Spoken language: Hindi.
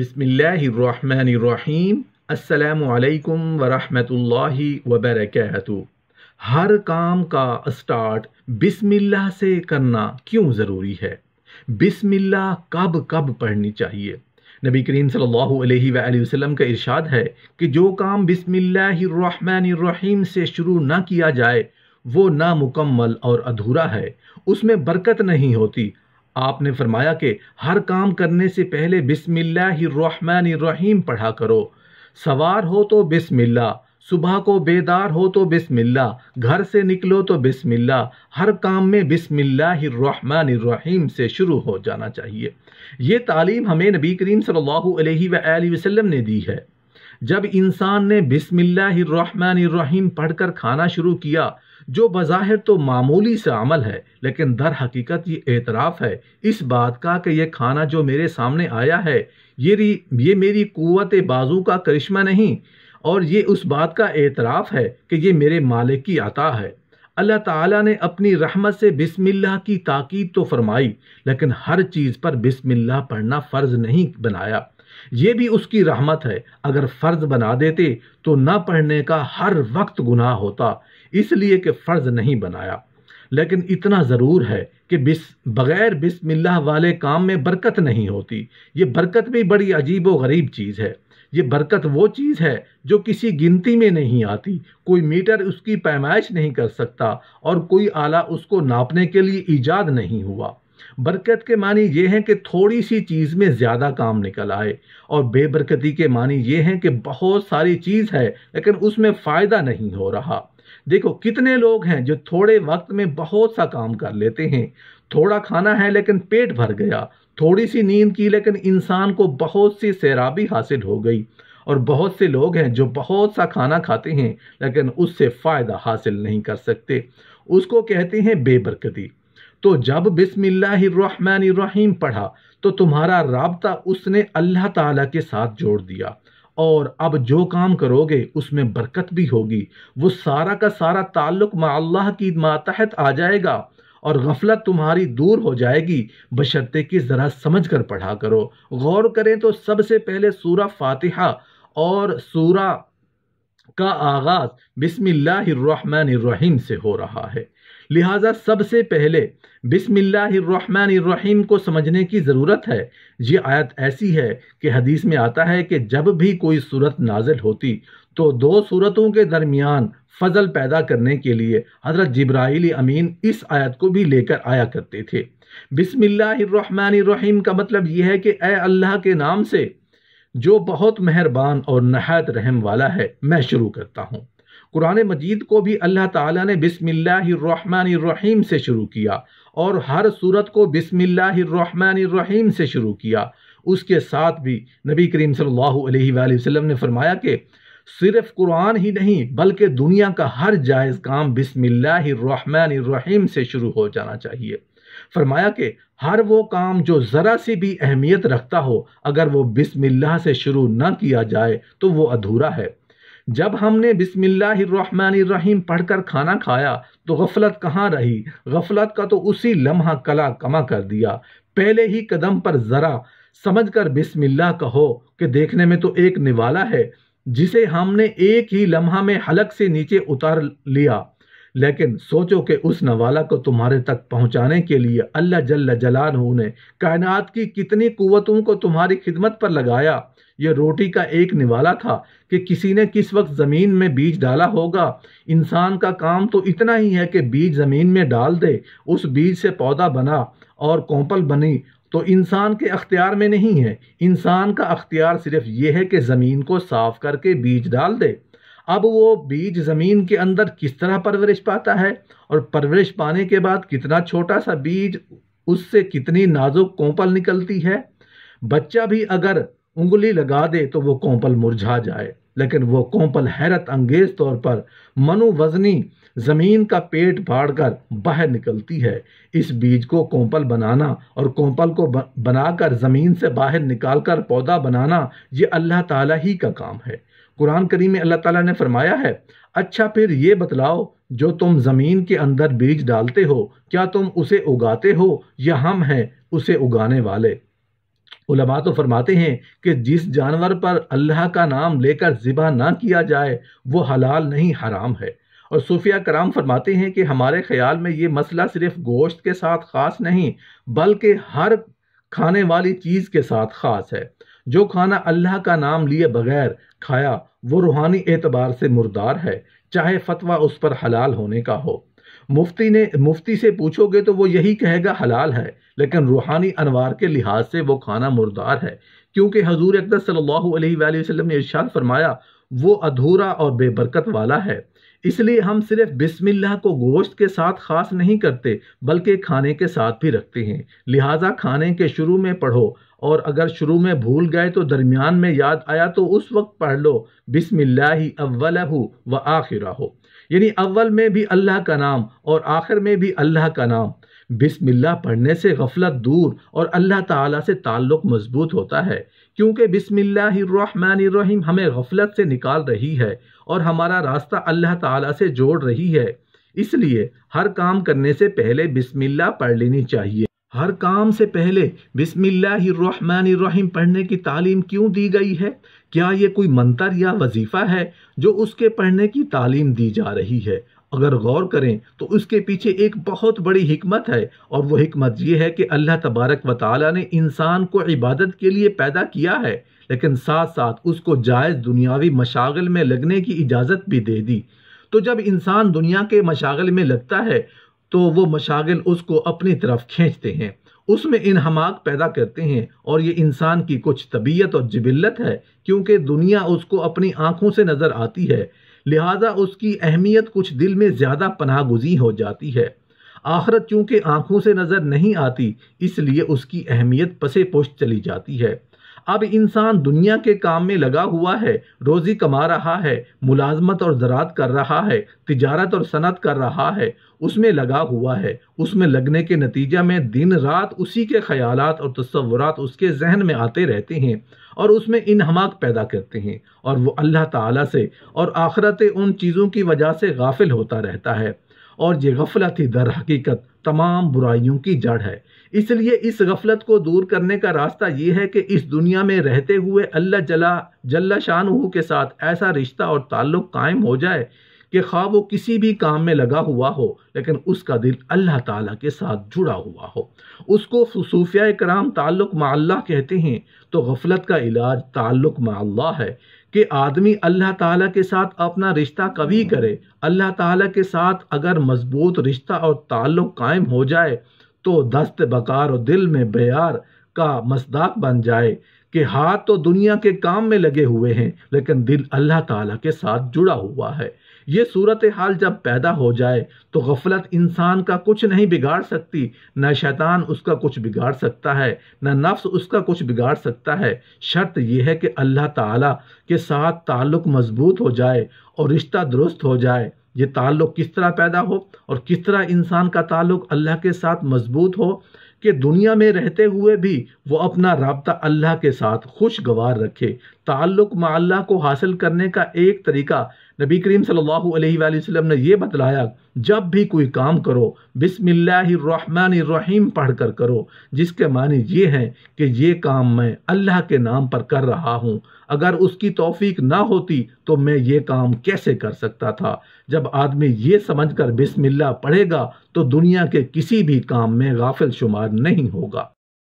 बिसमीम असलकम वरहमतुल्लाहि वबरकत हर काम का स्टार्ट बिस्मिल्लाह से करना क्यों ज़रूरी है बिस्मिल्लाह कब कब पढ़नी चाहिए नबी करीम सल्लल्लाहु अलैहि वसल्लम का इरशाद है कि जो काम बिस्मिल्लाहिर्रहमानिर्रहीम से शुरू ना किया जाए वो नामुकम्मल और अधूरा है उसमें बरकत नहीं होती आपने फरमाया कि हर काम करने से पहले बिसमिल्लाम पढ़ा करो सवार हो तो बिसमिल्ला सुबह को बेदार हो तो बिसमिल्ला घर से निकलो तो बिसमिल्ला हर काम में बिसमिल्लाम से शुरू हो जाना चाहिए ये तालीम हमें नबी करीम सल्लल्लाहु अलैहि वसल्लम ने दी है जब इंसान ने पढ़ पढ़कर खाना शुरू किया जो बज़ाहिर तो मामूली से अमल है लेकिन दर हकीकत ये एतराफ़ है इस बात का कि यह खाना जो मेरे सामने आया है ये ये मेरी क़वत बाजू का करिश्मा नहीं और ये उस बात का एतराफ़ है कि ये मेरे मालिक की आता है अल्लाह ताला ने अपनी रहमत से बिस्मिल्लाह की ताकीद तो फरमाई लेकिन हर चीज़ पर बिस्मिल्लाह पढ़ना फ़र्ज़ नहीं बनाया ये भी उसकी रहमत है अगर फ़र्ज बना देते तो न पढ़ने का हर वक्त गुनाह होता इसलिए कि फ़र्ज नहीं बनाया लेकिन इतना ज़रूर है कि बिस बग़ैर बिस्मिल्लाह वाले काम में बरकत नहीं होती ये बरकत भी बड़ी अजीब व गरीब चीज़ है ये बरकत वो चीज़ है जो किसी गिनती में नहीं आती कोई मीटर उसकी पैमाइश नहीं कर सकता और कोई आला उसको नापने के लिए ईजाद नहीं हुआ बरकत के मानी ये हैं कि थोड़ी सी चीज़ में ज़्यादा काम निकल आए और बेबरकती के मानी ये हैं कि बहुत सारी चीज़ है लेकिन उसमें फ़ायदा नहीं हो रहा देखो कितने लोग हैं जो थोड़े वक्त में बहुत सा काम कर लेते हैं थोड़ा खाना है लेकिन पेट भर गया थोड़ी सी नींद की लेकिन इंसान को बहुत सी सैराबी हासिल हो गई और बहुत से लोग हैं जो बहुत सा खाना खाते हैं लेकिन उससे फ़ायदा हासिल नहीं कर सकते उसको कहते हैं बेबरकती तो जब बिस्मिल्लाहिर्रहमानिर्रहीम पढ़ा तो तुम्हारा रबता उसने अल्लाह ताला के साथ जोड़ दिया और अब जो काम करोगे उसमें बरकत भी होगी वो सारा का सारा ताल्लुक अल्लाह की मातहत आ जाएगा और गफलत तुम्हारी दूर हो जाएगी बशर्ते कि ज़रा समझ कर पढ़ा करो गौर करें तो सबसे पहले सूरा फातिहा और सूरा का आगाज़ बिस्मिल्लाहिर्रहमानिर्रहीम से हो रहा है लिहाजा सबसे पहले बिसमीम को समझने की ज़रूरत है ये आयत ऐसी है कि हदीस में आता है कि जब भी कोई सूरत नाजिल होती तो दो सूरतों के दरमियान फजल पैदा करने के लिए हज़रत जब्राइल अमीन इस आयत को भी लेकर आया करते थे बिसमीम का मतलब यह है कि ए अल्लाह के नाम से जो बहुत मेहरबान और नहायत रहम वाला है मैं शुरू करता हूँ कुरान मजीद को भी अल्लाह ताला ने बिस्मिल्लाहिर्रहमानिर्रहीम से शुरू किया और हर सूरत को बिस्मिल्लाहिर्रहमानिर्रहीम से शुरू किया उसके साथ भी नबी करीम सल्लल्लाहु अलैहि वसल्लम ने फरमाया कि सिर्फ कुरान ही नहीं बल्कि दुनिया का हर जायज़ काम बिस्मिल्लाहिर्रहमानिर्रहीम से शुरू हो जाना चाहिए फरमाया कि हर वो काम जो ज़रा सी भी अहमियत रखता हो अगर वो बिसमिल्लाह से शुरू ना किया जाए तो वो अधूरा है जब हमने बिस्मिल्लाहिर्रहमानिर्रहीम पढ़कर खाना खाया तो गफलत कहाँ रही गफलत का तो उसी लम्हा कला कमा कर दिया पहले ही कदम पर ज़रा समझकर बिस्मिल्लाह कहो कि देखने में तो एक निवाला है जिसे हमने एक ही लम्हा में हलक से नीचे उतार लिया लेकिन सोचो कि उस नवाला को तुम्हारे तक पहुंचाने के लिए अल्लाह जल्ला जलान ने कायनात की कितनी कुवतों को तुम्हारी खिदमत पर लगाया यह रोटी का एक निवाला था कि किसी ने किस वक्त ज़मीन में बीज डाला होगा इंसान का काम तो इतना ही है कि बीज ज़मीन में डाल दे उस बीज से पौधा बना और कौपल बनी तो इंसान के अख्तियार में नहीं है इंसान का अख्तियार सिर्फ ये है कि ज़मीन को साफ करके बीज डाल दे अब वो बीज ज़मीन के अंदर किस तरह परवरिश पाता है और परवरिश पाने के बाद कितना छोटा सा बीज उससे कितनी नाजुक कोंपल निकलती है बच्चा भी अगर उंगली लगा दे तो वो कौपल मुरझा जाए लेकिन वो कौपल हैरत अंगेज तौर पर मनोवजनी ज़मीन का पेट फाड़ कर बाहर निकलती है इस बीज को कौपल बनाना और कौपल को बनाकर ज़मीन से बाहर निकाल कर पौधा बनाना ये अल्लाह ताला ही का काम है कुरान करीम में अल्लाह ताला ने फरमाया है अच्छा फिर ये बतलाओ जो तुम ज़मीन के अंदर बीज डालते हो क्या तुम उसे उगाते हो या हम हैं उसे उगाने वाले उलमा तो फरमाते हैं कि जिस जानवर पर अल्लाह का नाम लेकर ज़िबा ना किया जाए वो हलाल नहीं हराम है और सूफिया कराम फरमाते हैं कि हमारे ख्याल में ये मसला सिर्फ गोश्त के साथ ख़ास नहीं बल्कि हर खाने वाली चीज़ के साथ ख़ास है जो खाना अल्लाह का नाम लिए बगैर खाया वो रूहानी एतबार से मुर्दार है चाहे फतवा उस पर हलाल होने का हो मुफ्ती ने मुफ्ती से पूछोगे तो वो यही कहेगा हलाल है लेकिन रूहानी अनवार के लिहाज से वो खाना मुर्दार है क्योंकि हजूर अकदर सल्लल्लाहु अलैहि वसल्लम ने इरशाद फरमाया वो अधूरा और बेबरकत वाला है इसलिए हम सिर्फ बिस्मिल्लाह को गोश्त के साथ खास नहीं करते बल्कि खाने के साथ भी रखते हैं लिहाजा खाने के शुरू में पढ़ो और अगर शुरू में भूल गए तो दरमियान में याद आया तो उस वक्त पढ़ लो बिस्मिल्लाह हो व आखिरा हो यानी अव्वल में भी अल्लाह का नाम और आखिर में भी अल्लाह का नाम बिस्मिल्लाह पढ़ने से गफलत दूर और अल्लाह ताला से ताल्लुक़ मजबूत होता है क्योंकि बिस्मिल्लाहिर्रहमानिर्रहीम हमें गफलत से निकाल रही है और हमारा रास्ता अल्लाह ताला से जोड़ रही है इसलिए हर काम करने से पहले बिस्मिल्लाह पढ़ लेनी चाहिए हर काम से पहले बिसमीम पढ़ने की तालीम क्यों दी गई है क्या ये कोई मंतर या वजीफ़ा है जो उसके पढ़ने की तालीम दी जा रही है अगर गौर करें तो उसके पीछे एक बहुत बड़ी हमत है और वह हमत यह है कि अल्लाह तबारक व ताली ने इंसान को इबादत के लिए पैदा किया है लेकिन साथ साथ उसको जायज़ दुनियावी मशागल में लगने की इजाज़त भी दे दी तो जब इंसान दुनिया के मशागल में लगता है तो वो मशागिल उसको अपनी तरफ खींचते हैं उसमें इन हमाक पैदा करते हैं और ये इंसान की कुछ तबीयत और जबिलत है क्योंकि दुनिया उसको अपनी आंखों से नज़र आती है लिहाजा उसकी अहमियत कुछ दिल में ज़्यादा पना गुजी हो जाती है आखरत चूँकि आंखों से नज़र नहीं आती इसलिए उसकी अहमियत पसे पुष्ट चली जाती है अब इंसान दुनिया के काम में लगा हुआ है रोज़ी कमा रहा है मुलाजमत और ज़रात कर रहा है तिजारत और सनत कर रहा है उसमें लगा हुआ है उसमें लगने के नतीजा में दिन रात उसी के ख्याल और तस्वुरात उसके जहन में आते रहते हैं और उसमें हमाक पैदा करते हैं और वो अल्लाह ताला से और आखरत उन चीज़ों की वजह से गाफिल होता रहता है और ये गफलत ही दर हकीकत तमाम बुराइयों की जड़ है इसलिए इस गफलत को दूर करने का रास्ता ये है कि इस दुनिया में रहते हुए अल्लाह जला जल्ला शाहू के साथ ऐसा रिश्ता और ताल्लुक़ कायम हो जाए कि खा वो किसी भी काम में लगा हुआ हो लेकिन उसका दिल अल्लाह ताला के साथ जुड़ा हुआ हो उसको सूफिया कराम ताल्लुक़ माल्ला कहते हैं तो गफलत का इलाज ताल्लुक़ माल्ला है कि आदमी अल्लाह ताला के साथ अपना रिश्ता कभी करे अल्लाह ताला के साथ अगर मजबूत रिश्ता और ताल्लुक़ कायम हो जाए तो दस्त बकार और दिल में बेयार का मसदाक बन जाए कि हाथ तो दुनिया के काम में लगे हुए हैं लेकिन दिल अल्लाह ताला के साथ जुड़ा हुआ है ये सूरत हाल जब पैदा हो जाए तो गफलत इंसान का कुछ नहीं बिगाड़ सकती न शैतान उसका कुछ बिगाड़ सकता है न नफ्स उसका कुछ बिगाड़ सकता है शर्त यह है कि अल्लाह ताला के साथ ताल्लुक मजबूत हो जाए और रिश्ता दुरुस्त हो जाए ये ताल्लुक किस तरह पैदा हो और किस तरह इंसान का ताल्लुक अल्लाह के साथ मजबूत हो कि दुनिया में रहते हुए भी वो अपना रबता अल्लाह के साथ खुशगवार रखे ताल्लुक अल्लाह को हासिल करने का एक तरीका नबी करीम सल्लल्लाहु अलैहि वसल्लम ने यह बतलाया जब भी कोई काम करो बिसमीम पढ़ कर करो जिसके माने ये हैं कि ये काम मैं अल्लाह के नाम पर कर रहा हूँ अगर उसकी तोफ़ी ना होती तो मैं ये काम कैसे कर सकता था जब आदमी ये समझ कर बिसमिल्ला पढ़ेगा तो दुनिया के किसी भी काम में गाफिल शुमार नहीं होगा